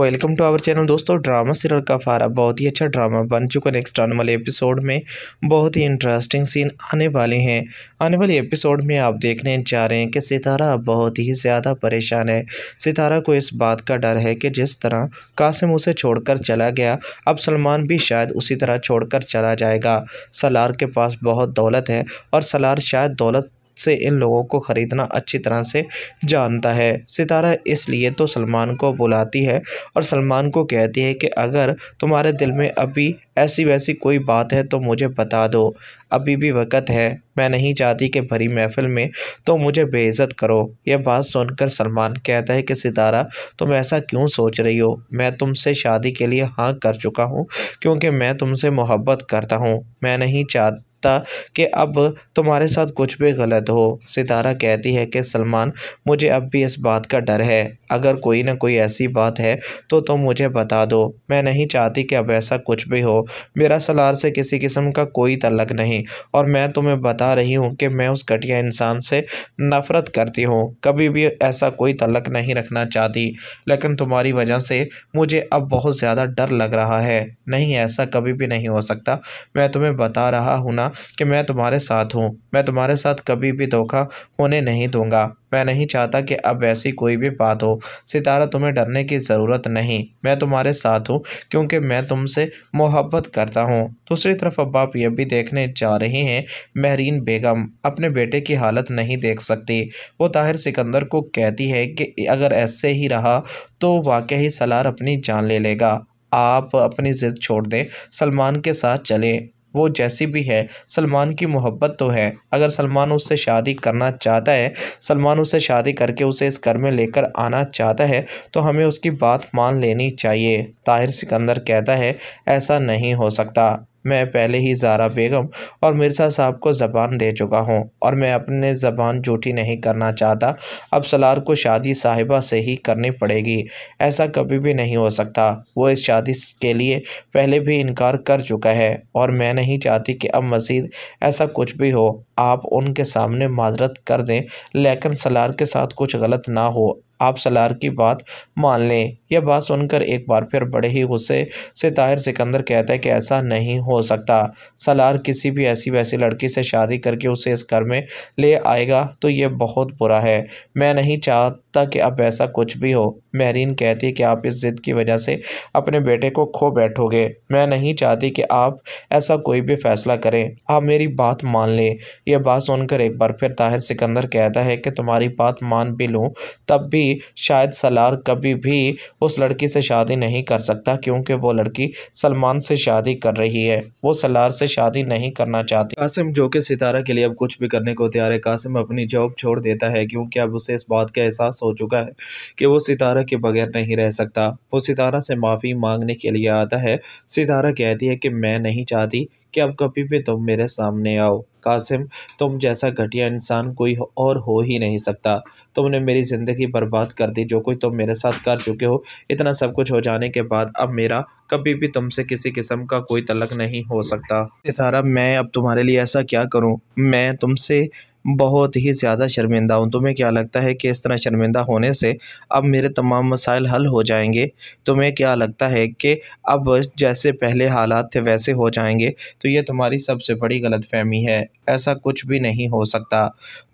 welcome to our channel दोस्तों drama serial का फारा बहुत ही अच्छा ड्रामा बन चुका नेक्स्ट आने वाले एपिसोड में बहुत ही इंटरेस्टिंग सीन आने वाले हैं आने वाले एपिसोड में आप देखने जा रहे हैं कि सितारा बहुत ही ज़्यादा परेशान है सितारा को इस बात का डर है कि जिस तरह कासिम उसे छोड़कर चला गया अब सलमान भी शायद उसी तरह कर चला जाएगा सलार के पास बहुत दौलत है और सलार शायद दौलत से इन लोगों को ख़रीदना अच्छी तरह से जानता है सितारा इसलिए तो सलमान को बुलाती है और सलमान को कहती है कि अगर तुम्हारे दिल में अभी ऐसी वैसी कोई बात है तो मुझे बता दो अभी भी वक़्त है मैं नहीं चाहती कि भरी महफ़िल में तो मुझे बेइज्जत करो यह बात सुनकर सलमान कहता है कि सितारा तुम ऐसा क्यों सोच रही हो मैं तुमसे शादी के लिए हाँ कर चुका हूँ क्योंकि मैं तुमसे मोहब्बत करता हूँ मैं नहीं चाह सकता कि अब तुम्हारे साथ कुछ भी गलत हो सितारा कहती है कि सलमान मुझे अब भी इस बात का डर है अगर कोई ना कोई ऐसी बात है तो तुम मुझे बता दो मैं नहीं चाहती कि अब ऐसा कुछ भी हो मेरा सलार से किसी किस्म का कोई तलक नहीं और मैं तुम्हें बता रही हूँ कि मैं उस घटिया इंसान से नफ़रत करती हूँ कभी भी ऐसा कोई तलक नहीं रखना चाहती लेकिन तुम्हारी वजह से मुझे अब बहुत ज़्यादा डर लग रहा है नहीं ऐसा कभी भी नहीं हो सकता मैं तुम्हें बता रहा हूँ ना कि मैं तुम्हारे साथ हूँ मैं तुम्हारे साथ कभी भी धोखा होने नहीं दूँगा मैं नहीं चाहता कि अब ऐसी कोई भी बात हो सितारा तुम्हें डरने की ज़रूरत नहीं मैं तुम्हारे साथ हूँ क्योंकि मैं तुमसे मोहब्बत करता हूँ दूसरी तरफ अब आप यह भी देखने जा रहे हैं महरीन बेगम अपने बेटे की हालत नहीं देख सकती वो ताहिर सिकंदर को कहती है कि अगर ऐसे ही रहा तो वाकई ही सलार अपनी जान ले लेगा आप अपनी ज़िद छोड़ दें सलमान के साथ चलें वो जैसी भी है सलमान की मोहब्बत तो है अगर सलमान उससे शादी करना चाहता है सलमान उससे शादी करके उसे इस घर में लेकर आना चाहता है तो हमें उसकी बात मान लेनी चाहिए ताहिर सिकंदर कहता है ऐसा नहीं हो सकता मैं पहले ही जारा बेगम और मिर्ज़ा साहब को ज़बान दे चुका हूँ और मैं अपने ज़बान झूठी नहीं करना चाहता अब सलार को शादी साहिबा से ही करनी पड़ेगी ऐसा कभी भी नहीं हो सकता वो इस शादी के लिए पहले भी इनकार कर चुका है और मैं नहीं चाहती कि अब मज़ीद ऐसा कुछ भी हो आप उनके सामने माजरत कर दें लेकिन सलार के साथ कुछ गलत ना हो आप सलार की बात मान लें यह बात सुनकर एक बार फिर बड़े ही गुस्से से ताहिर सिकंदर कहता है कि ऐसा नहीं हो सकता सलार किसी भी ऐसी वैसी लड़की से शादी करके उसे इस घर में ले आएगा तो यह बहुत बुरा है मैं नहीं चाह ताकि अब ऐसा कुछ भी हो महरीन कहती है कि आप इस ज़िद की वजह से अपने बेटे को खो बैठोगे मैं नहीं चाहती कि आप ऐसा कोई भी फ़ैसला करें आप मेरी बात मान लें यह बात सुनकर एक बार फिर ताहिर सिकंदर कहता है कि तुम्हारी बात मान भी लूँ तब भी शायद सलार कभी भी उस लड़की से शादी नहीं कर सकता क्योंकि वो लड़की सलमान से शादी कर रही है वो सलार से शादी नहीं करना चाहती कासिम जो कि सितारा के लिए अब कुछ भी करने को तैयार है कासिम अपनी जॉब छोड़ देता है क्योंकि अब उसे इस बात का एहसास हो चुका है कि वो सितारा के बगैर नहीं रह सकता वो सितारा से माफ़ी मांगने के लिए आता है सितारा कहती है कि मैं नहीं चाहती कि अब कभी भी तुम मेरे सामने आओ कासिम तुम जैसा घटिया इंसान कोई और हो ही नहीं सकता तुमने मेरी ज़िंदगी बर्बाद कर दी जो कुछ तुम मेरे साथ कर चुके हो इतना सब कुछ हो जाने के बाद अब मेरा कभी भी तुमसे किसी किस्म का कोई तलक नहीं हो सकता सितारा मैं अब तुम्हारे लिए ऐसा क्या करूं मैं तुमसे बहुत ही ज़्यादा शर्मिंदा हूँ तुम्हें क्या लगता है कि इस तरह शर्मिंदा होने से अब मेरे तमाम मसाइल हल हो जाएंगे तुम्हें क्या लगता है कि अब जैसे पहले हालात थे वैसे हो जाएंगे तो ये तुम्हारी सबसे बड़ी गलतफहमी है ऐसा कुछ भी नहीं हो सकता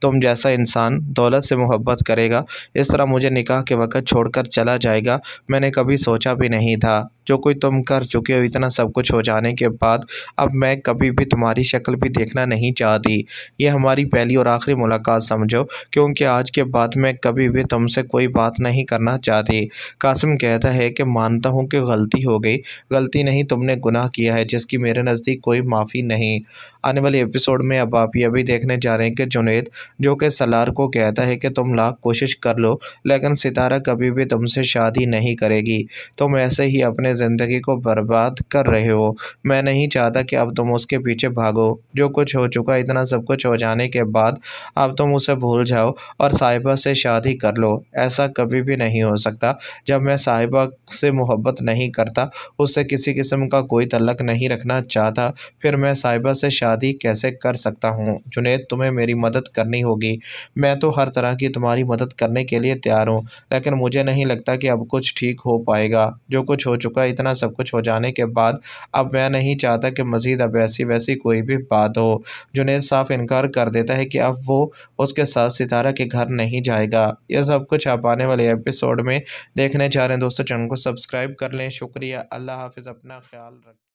तुम जैसा इंसान दौलत से मोहब्बत करेगा इस तरह मुझे निकाह के वक़्त छोड़कर चला जाएगा मैंने कभी सोचा भी नहीं था जो कोई तुम कर चुके हो इतना सब कुछ हो जाने के बाद अब मैं कभी भी तुम्हारी शक्ल भी देखना नहीं चाहती ये हमारी पहली और आखिरी मुलाकात समझो क्योंकि आज के बाद मैं कभी भी तुमसे कोई बात नहीं करना चाहती कासिम कहता है कि मानता हूँ कि गलती हो गई गलती नहीं तुमने गुनाह किया है जिसकी मेरे नज़दीक कोई माफ़ी नहीं आने वाले एपिसोड में अब आप ये भी देखने जा रहे हैं कि जुनेद जो कि सलार को कहता है कि तुम लाख कोशिश कर लो लेकिन सितारा कभी भी तुमसे शादी नहीं करेगी तुम ऐसे ही अपने ज़िंदगी को बर्बाद कर रहे हो मैं नहीं चाहता कि अब तुम उसके पीछे भागो जो कुछ हो चुका इतना सब कुछ हो जाने के बाद अब तुम उसे भूल जाओ और साहिबा से शादी कर लो ऐसा कभी भी नहीं हो सकता जब मैं साहिबा से मोहब्बत नहीं करता उससे किसी किस्म का कोई तलक नहीं रखना चाहता फिर मैं साहिबा से शादी कैसे कर सकता हूँ जुनेद तुम्हें मेरी मदद करनी होगी मैं तो हर तरह की तुम्हारी मदद करने के लिए तैयार हूँ लेकिन मुझे नहीं लगता कि अब कुछ ठीक हो पाएगा जो कुछ हो चुका इतना सब कुछ हो जाने के बाद अब मैं नहीं चाहता कि मज़ीद अब ऐसी वैसी कोई भी बात हो जुनेद साफ इनकार कर देता है कि अब वो उसके साथ सितारा के घर नहीं जाएगा यह सब कुछ आप आने वाले एपिसोड में देखने जा रहे हैं दोस्तों चैनल को सब्सक्राइब कर लें शुक्रिया अल्लाह हाफिज़ अपना ख्याल रखें